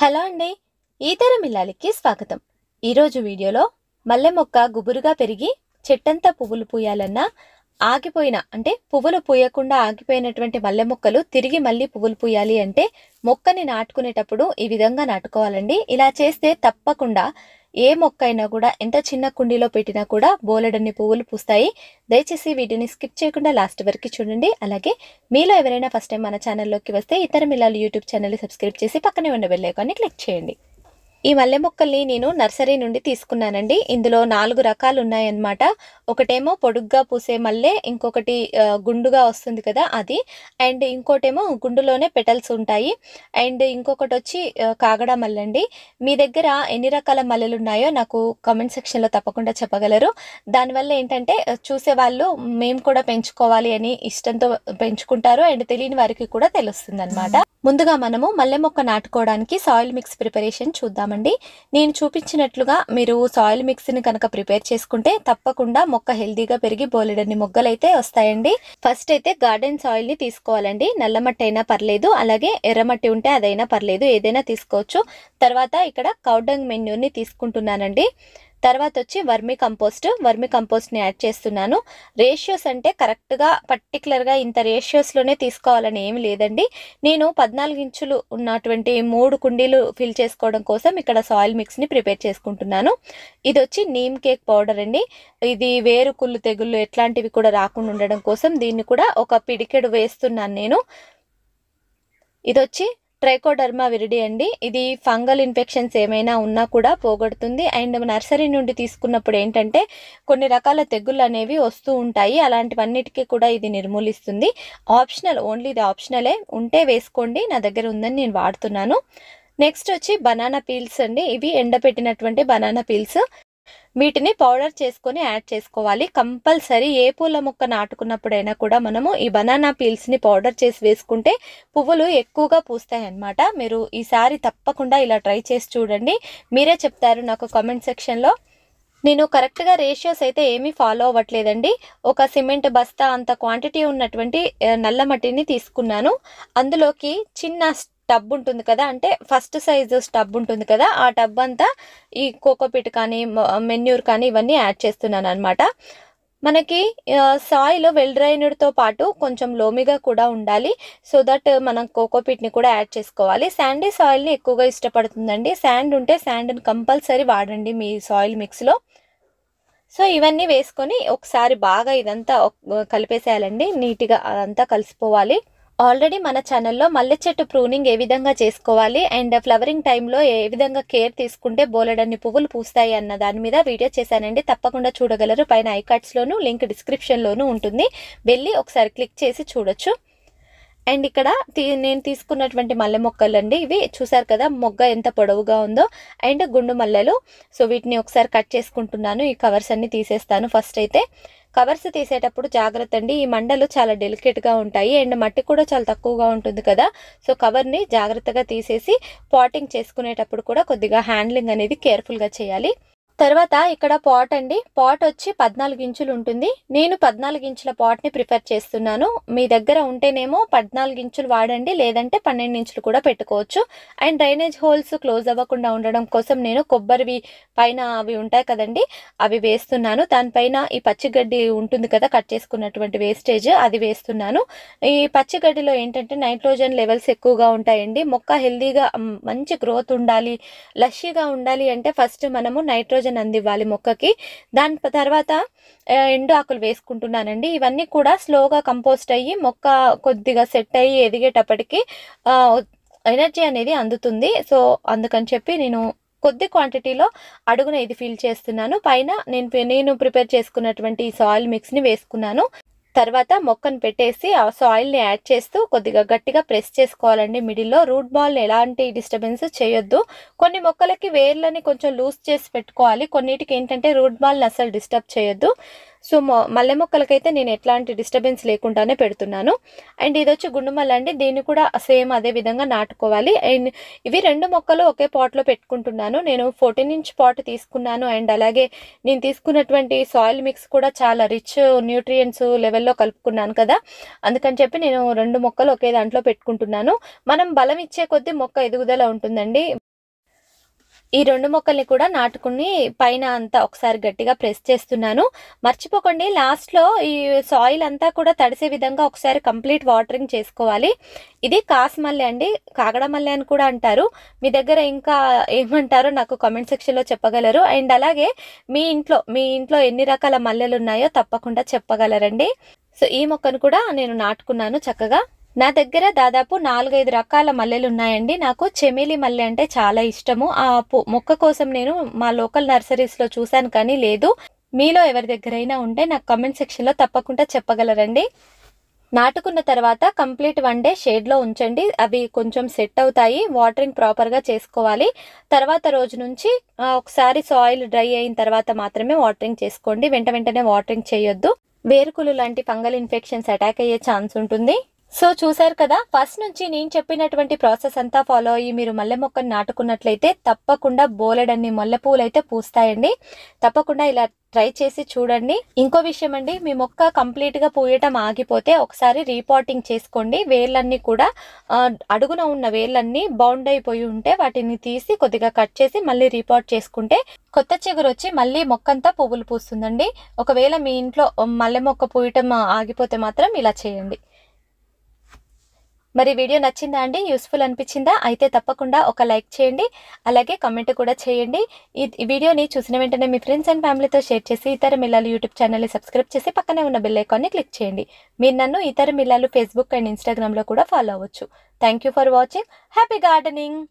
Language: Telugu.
హలో అండి ఈతరం ఇల్లాలికి స్వాగతం ఈరోజు వీడియోలో మల్లె మొక్క గుబురుగా పెరిగి చెట్టంతా పువ్వులు పూయాలన్నా ఆగిపోయిన అంటే పువ్వులు పూయకుండా ఆగిపోయినటువంటి మల్లె మొక్కలు తిరిగి మళ్ళీ పువ్వులు పూయాలి అంటే మొక్కని నాటుకునేటప్పుడు ఈ విధంగా నాటుకోవాలండి ఇలా చేస్తే తప్పకుండా ఏ మొక్క అయినా కూడా ఎంత చిన్న కుండీలో పెట్టినా కూడా బోలెడన్ని పువ్వులు పూస్తాయి దయచేసి వీటిని స్కిప్ చేయకుండా లాస్ట్ వరకు చూడండి అలాగే మీలో ఎవరైనా ఫస్ట్ టైం మన ఛానల్లోకి వస్తే ఇతర మిల్లాలు యూట్యూబ్ ఛానల్ సబ్స్క్రైబ్ చేసి పక్కనే ఉన్న బెల్ క్లిక్ చేయండి ఈ మల్లె మొక్కల్ని నేను నర్సరీ నుండి తీసుకున్నానండి ఇందులో నాలుగు రకాలు ఉన్నాయన్నమాట ఒకటేమో పొడుగ్గా పూసే మల్లె ఇంకొకటి గుండుగా వస్తుంది కదా అది అండ్ ఇంకోటేమో గుండులోనే పెటల్స్ ఉంటాయి అండ్ ఇంకొకటి వచ్చి కాగడ మల్లె అండి మీ దగ్గర ఎన్ని రకాల మల్లెలు ఉన్నాయో నాకు కమెంట్ సెక్షన్లో తప్పకుండా చెప్పగలరు దానివల్ల ఏంటంటే చూసే వాళ్ళు మేము కూడా పెంచుకోవాలి అని ఇష్టంతో పెంచుకుంటారు అండ్ తెలియని వారికి కూడా తెలుస్తుంది ముందుగా మనము మల్లె మొక్క నాటుకోవడానికి సాయిల్ మిక్స్ ప్రిపరేషన్ చూద్దామండి చేస్తామండి నేను చూపించినట్లుగా మీరు సాయిల్ మిక్స్ని కనుక ప్రిపేర్ చేసుకుంటే తప్పకుండా మొక్క హెల్దీగా పెరిగి బోలెడన్ని మొగ్గలు అయితే వస్తాయండి ఫస్ట్ అయితే గార్డెన్ సాయిల్ని తీసుకోవాలండి నల్లమట్టి అయినా పర్లేదు అలాగే ఎర్రమట్టి ఉంటే అదైనా పర్లేదు ఏదైనా తీసుకోవచ్చు తర్వాత ఇక్కడ కౌడంగ్ మెన్యూర్ని తీసుకుంటున్నానండి తర్వాత వచ్చి వర్మి కంపోస్ట్ వర్మి కంపోస్ట్ని యాడ్ చేస్తున్నాను రేషియోస్ అంటే కరెక్ట్గా పర్టికులర్గా ఇంత రేషియోస్లోనే తీసుకోవాలని ఏమి లేదండి నేను పద్నాలుగు ఇంచులు ఉన్నటువంటి మూడు కుండీలు ఫిల్ చేసుకోవడం కోసం ఇక్కడ సాయిల్ మిక్స్ని ప్రిపేర్ చేసుకుంటున్నాను ఇది వచ్చి నీమ్ కేక్ పౌడర్ అండి ఇది వేరు కుళ్ళు తెగుళ్ళు ఎట్లాంటివి కూడా రాకుండా ఉండడం కోసం దీన్ని కూడా ఒక పిడికెడు వేస్తున్నాను నేను ఇది వచ్చి ట్రైకోడర్మా విరిడి అండి ఇది ఫంగల్ ఇన్ఫెక్షన్స్ ఏమైనా ఉన్నా కూడా పోగొడుతుంది అండ్ నర్సరీ నుండి తీసుకున్నప్పుడు ఏంటంటే కొన్ని రకాల తెగుళ్ళు అనేవి వస్తూ ఉంటాయి అలాంటివన్నిటికీ కూడా ఇది నిర్మూలిస్తుంది ఆప్షనల్ ఓన్లీ ఇది ఆప్షనలే ఉంటే వేసుకోండి నా దగ్గర ఉందని నేను వాడుతున్నాను నెక్స్ట్ వచ్చి బనానా పీల్స్ అండి ఇవి ఎండపెట్టినటువంటి బనానా పీల్స్ వీటిని పౌడర్ చేసుకొని యాడ్ చేసుకోవాలి కంపల్సరీ ఏ పూల మొక్క నాటుకున్నప్పుడైనా కూడా మనము ఈ బనానా పీల్స్ని పౌడర్ చేసి వేసుకుంటే పువ్వులు ఎక్కువగా పూస్తాయి అన్నమాట మీరు ఈసారి తప్పకుండా ఇలా ట్రై చేసి చూడండి మీరే చెప్తారు నాకు కామెంట్ సెక్షన్లో నేను కరెక్ట్గా రేషియోస్ అయితే ఏమీ ఫాలో అవ్వట్లేదండి ఒక సిమెంట్ బస్తా అంత క్వాంటిటీ ఉన్నటువంటి నల్ల మట్టిని తీసుకున్నాను అందులోకి చిన్న టబ్ ఉంటుంది కదా అంటే ఫస్ట్ సైజు టబ్ ఉంటుంది కదా ఆ టబ్ అంతా ఈ కోకోపిట్ కానీ మెన్యూర్ కానీ ఇవన్నీ యాడ్ చేస్తున్నాను అనమాట మనకి సాయిల్ వెల్ వెల్డ్రైన్డ్తో పాటు కొంచెం లోమిగా కూడా ఉండాలి సో దట్ మనం కోకోపిట్ని కూడా యాడ్ చేసుకోవాలి శాండీ సాయిల్ని ఎక్కువగా ఇష్టపడుతుందండి శాండ్ ఉంటే శాండ్ని కంపల్సరీ వాడండి మీ సాయిల్ మిక్స్లో సో ఇవన్నీ వేసుకొని ఒకసారి బాగా ఇదంతా కలిపేసేయాలండి నీట్గా అదంతా కలిసిపోవాలి ఆల్రెడీ మన ఛానల్లో మల్లె చెట్టు ప్రూనింగ్ ఏ విధంగా చేసుకోవాలి అండ్ ఫ్లవరింగ్ టైంలో ఏ విధంగా కేర్ తీసుకుంటే బోలెడన్ని పువ్వులు పూస్తాయి అన్న దాని మీద వీడియో చేశానండి తప్పకుండా చూడగలరు పైన ఐకార్డ్స్లోను లింక్ డిస్క్రిప్షన్లోను ఉంటుంది వెళ్ళి ఒకసారి క్లిక్ చేసి చూడొచ్చు అండ్ ఇక్కడ నేను తీసుకున్నటువంటి మల్లె మొక్కలు అండి ఇవి చూసారు కదా మొగ్గ ఎంత పొడవుగా ఉందో అండ్ గుండు మల్లెలు సో వీటిని ఒకసారి కట్ చేసుకుంటున్నాను ఈ కవర్స్ అన్ని తీసేస్తాను ఫస్ట్ అయితే కవర్స్ తీసేటప్పుడు జాగ్రత్త అండి ఈ మండలు చాలా డెలికేట్గా ఉంటాయి అండ్ మట్టి కూడా చాలా తక్కువగా ఉంటుంది కదా సో కవర్ని జాగ్రత్తగా తీసేసి పాటింగ్ చేసుకునేటప్పుడు కూడా కొద్దిగా హ్యాండ్లింగ్ అనేది కేర్ఫుల్గా చేయాలి తర్వాత ఇక్కడ పాట్ అండి పాట్ వచ్చి పద్నాలుగు ఇంచులు ఉంటుంది నేను పద్నాలుగు ఇంచుల పాట్ని ప్రిఫర్ చేస్తున్నాను మీ దగ్గర ఉంటేనేమో పద్నాలుగు ఇంచులు వాడండి లేదంటే పన్నెండు ఇంచులు కూడా పెట్టుకోవచ్చు అండ్ డ్రైనేజ్ హోల్స్ క్లోజ్ అవ్వకుండా ఉండడం కోసం నేను కొబ్బరివి పైన అవి ఉంటాయి కదండి అవి వేస్తున్నాను దానిపైన ఈ పచ్చిగడ్డి ఉంటుంది కదా కట్ చేసుకున్నటువంటి వేస్టేజ్ అది వేస్తున్నాను ఈ పచ్చిగడ్డిలో ఏంటంటే నైట్రోజన్ లెవెల్స్ ఎక్కువగా ఉంటాయండి మొక్క హెల్దీగా మంచి గ్రోత్ ఉండాలి లస్సీగా ఉండాలి అంటే ఫస్ట్ మనము నైట్రోజన్ నైట్రోజన్ అందివ్వాలి మొక్కకి దాని తర్వాత ఎండు ఆకులు వేసుకుంటున్నానండి ఇవన్నీ కూడా స్లోగా కంపోస్ట్ అయ్యి మొక్క కొద్దిగా సెట్ అయ్యి ఎదిగేటప్పటికి ఎనర్జీ అనేది అందుతుంది సో అందుకని చెప్పి నేను కొద్ది క్వాంటిటీలో అడుగున ఇది ఫీల్ చేస్తున్నాను పైన నేను నేను ప్రిపేర్ చేసుకున్నటువంటి సాయిల్ మిక్స్ని వేసుకున్నాను తర్వాత మొక్కను పెట్టేసి ఆ సాయిల్ని యాడ్ చేస్తూ కొద్దిగా గట్టిగా ప్రెస్ చేసుకోవాలండి మిడిల్లో రూట్ బాల్ని ఎలాంటి డిస్టర్బెన్స్ చేయొద్దు కొన్ని మొక్కలకి వేర్లని కొంచెం లూజ్ చేసి పెట్టుకోవాలి కొన్నిటికి ఏంటంటే రూట్ బాల్ని అసలు డిస్టర్బ్ చేయొద్దు సో మల్లె మొక్కలకైతే నేను ఎట్లాంటి డిస్టర్బెన్స్ లేకుండానే పెడుతున్నాను అండ్ ఇది వచ్చి గుండు అండి దీన్ని కూడా సేమ్ అదే విధంగా నాటుకోవాలి అండ్ ఇవి రెండు మొక్కలు ఒకే పాట్లో పెట్టుకుంటున్నాను నేను ఫోర్టీన్ ఇంచ్ పాట్ తీసుకున్నాను అండ్ అలాగే నేను తీసుకున్నటువంటి సాయిల్ మిక్స్ కూడా చాలా రిచ్ న్యూట్రియంట్స్ లెవెల్లో కలుపుకున్నాను కదా అందుకని చెప్పి నేను రెండు మొక్కలు ఒకే దాంట్లో పెట్టుకుంటున్నాను మనం బలం ఇచ్చే కొద్దీ మొక్క ఎదుగుదల ఉంటుందండి ఈ రెండు మొక్కల్ని కూడా నాటుకుని పైన అంతా ఒకసారి గట్టిగా ప్రెస్ చేస్తున్నాను మర్చిపోకండి లాస్ట్లో ఈ సాయిల్ అంతా కూడా తడిసే విధంగా ఒకసారి కంప్లీట్ వాటరింగ్ చేసుకోవాలి ఇది కాస్మల్లె అండి కాగడ మల్లె అని కూడా అంటారు మీ దగ్గర ఇంకా ఏమంటారో నాకు కామెంట్ సెక్షన్లో చెప్పగలరు అండ్ అలాగే మీ ఇంట్లో మీ ఇంట్లో ఎన్ని రకాల మల్లెలు ఉన్నాయో తప్పకుండా చెప్పగలరండి సో ఈ మొక్కను కూడా నేను నాటుకున్నాను చక్కగా నా దగ్గర దాదాపు నాలుగైదు రకాల మల్లెలు ఉన్నాయండి నాకు చెమిలి మల్లె అంటే చాలా ఇష్టము ఆ మొక్క కోసం నేను మా లోకల్ నర్సరీస్లో చూశాను కానీ లేదు మీలో ఎవరి దగ్గరైనా ఉంటే నాకు కమెంట్ సెక్షన్లో తప్పకుండా చెప్పగలరండి నాటుకున్న తర్వాత కంప్లీట్ వన్ డే షేడ్లో ఉంచండి అవి కొంచెం సెట్ అవుతాయి వాటరింగ్ ప్రాపర్గా చేసుకోవాలి తర్వాత రోజు నుంచి ఒకసారి సాయిల్ డ్రై అయిన తర్వాత మాత్రమే వాటరింగ్ చేసుకోండి వెంట వెంటనే వాటరింగ్ చేయొద్దు వేరుకులు లాంటి ఫంగల్ ఇన్ఫెక్షన్స్ అటాక్ అయ్యే ఛాన్స్ ఉంటుంది సో చూశారు కదా ఫస్ట్ నుంచి నేను చెప్పినటువంటి ప్రాసెస్ అంతా ఫాలో అయ్యి మీరు మల్లె మొక్కను నాటుకున్నట్లయితే తప్పకుండా బోలెడన్ని మల్లె పూలు అయితే పూస్తాయండి తప్పకుండా ఇలా ట్రై చేసి చూడండి ఇంకో విషయం అండి మీ మొక్క కంప్లీట్గా పూయటం ఆగిపోతే ఒకసారి రీపాటింగ్ చేసుకోండి వేళ్ళన్ని కూడా అడుగున ఉన్న వేర్లన్నీ బౌండ్ అయిపోయి ఉంటే వాటిని తీసి కొద్దిగా కట్ చేసి మళ్ళీ రీపాట్ చేసుకుంటే కొత్త చిగురు వచ్చి మళ్ళీ మొక్కంతా పువ్వులు పూస్తుందండి ఒకవేళ మీ ఇంట్లో మల్లె మొక్క పూయటం ఆగిపోతే మాత్రం ఇలా చేయండి మరి వీడియో నచ్చిందా అండి యూస్ఫుల్ అనిపించిందా అయితే తప్పకుండా ఒక లైక్ చేయండి అలాగే కమెంట్ కూడా చేయండి ఈ వీడియోని చూసిన వెంటనే మీ ఫ్రెండ్స్ అండ్ ఫ్యామిలీతో షేర్ చేసి ఇతర మిల్లలు యూట్యూబ్ ఛానల్ని సబ్స్క్రైబ్ చేసి పక్కనే ఉన్న బెల్ ఐకాన్ని క్లిక్ చేయండి మీరు నన్ను ఇతర మిల్లలు ఫేస్బుక్ అండ్ ఇన్స్టాగ్రామ్లో కూడా ఫాలో అవ్వచ్చు thank for watching happy gardening